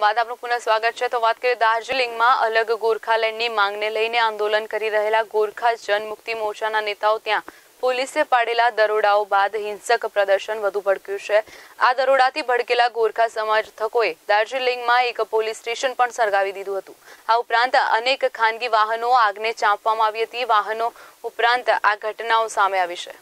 વિરામ આપનું પુનઃ સ્વાગત છે તો વાત કરીએ દાર્જિલિંગમાં અલગ ગોરખાલેન્ડની માંગને લઈને આંદોલન કરી રહેલા ગોરખા જનમુક્તિ મોરચાના નેતાઓ ત્યાં પોલીસે પાડેલા દરોડાઓ બાદ હિંસક પ્રદર્શન વધુ ભડક્યું છે આ દરોડાથી ભડકેલા ગોરખા સમર્થકોએ દાર્જિલિંગમાં એક પોલીસ સ્ટેશન પણ સળગાવી દીધું હતું આ ઉપરાંત અનેક ખાનગી વાહનો આગને ચાંપવામાં આવી હતી વાહનો ઉપરાંત આ ઘટનાઓ સામે આવી છે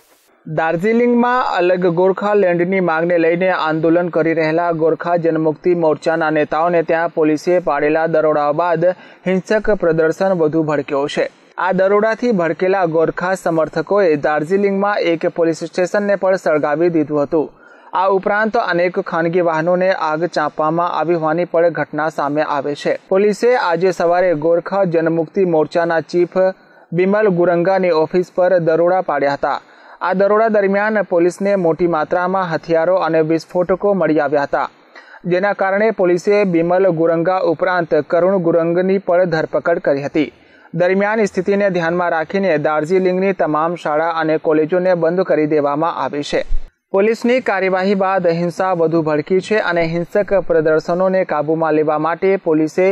દાર્જિલિંગમાં અલગ ગોરખા લેન્ડની માંગને લઈને આંદોલન કરી રહેલા ગોરખા જનમુક્તિ મોરચાના નેતાઓને ત્યાં પોલીસે પાડેલા દરોડા બાદ હિંસક પ્રદર્શન વધુ ભડક્યો છે આ દરોડાથી ભડકેલા ગોરખા સમર્થકોએ દાર્જિલિંગમાં એક પોલીસ સ્ટેશનને પણ સળગાવી દીધું હતું આ ઉપરાંત અનેક ખાનગી વાહનોને આગ ચાંપવામાં આવી હોવાની પણ ઘટના સામે આવે છે પોલીસે આજે સવારે ગોરખા જનમુક્તિ મોરચાના ચીફ બિમલ ગુરંગાની ઓફિસ પર દરોડા પાડ્યા હતા આ દરોડા દરમિયાન પોલીસને મોટી માત્રામાં હથિયારો અને વિસ્ફોટકો મળી આવ્યા હતા જેના કારણે પોલીસે બિમલ ગુરંગા ઉપરાંત કરુણ ગુરંગની પણ ધરપકડ કરી હતી દરમિયાન સ્થિતિને ધ્યાનમાં રાખીને દાર્જિલિંગની તમામ શાળા અને કોલેજોને બંધ કરી દેવામાં આવી છે પોલીસની કાર્યવાહી બાદ હિંસા વધુ ભડકી છે અને હિંસક પ્રદર્શનોને કાબૂમાં લેવા માટે પોલીસે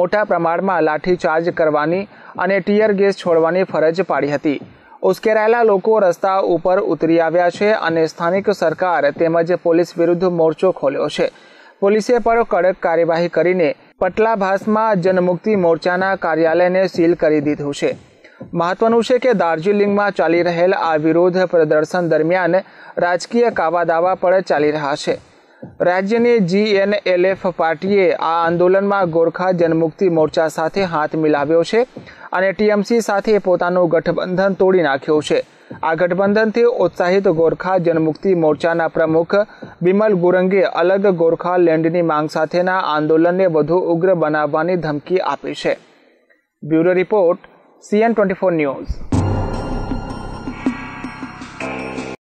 મોટા પ્રમાણમાં લાઠીચાર્જ કરવાની અને ટીયર ગેસ છોડવાની ફરજ પાડી હતી ઉશ્કેરાયેલા લોકો રસ્તા ઉપર ઉતરી આવ્યા છે અને સ્થાનિક સરકાર તેમજ પોલીસ વિરુદ્ધ મોરચો ખોલ્યો છે પોલીસે પણ કડક કાર્યવાહી કરીને પટલાભાસમાં જનમુક્તિ મોરચાના કાર્યાલયને સીલ કરી દીધું છે મહત્વનું છે કે દાર્જિલિંગમાં ચાલી રહેલ આ વિરોધ પ્રદર્શન દરમિયાન રાજકીય કાવાદાવા પણ ચાલી રહ્યા છે રાજ્યની જીએનએલએફ પાર્ટીએ આ આંદોલનમાં ગોરખા જનમુક્તિ મોરચા સાથે હાથ મિલાવ્યો છે અને ટીએમસી સાથે પોતાનું ગઠબંધન તોડી નાખ્યું છે આ ગઠબંધનથી ઉત્સાહિત ગોરખા જનમુક્તિ મોરચાના પ્રમુખ બિમલ ગુરંગે અલગ ગોરખા લેન્ડની માંગ સાથેના આંદોલનને વધુ ઉગ્ર બનાવવાની ધમકી આપી છે bureau report CN twenty four news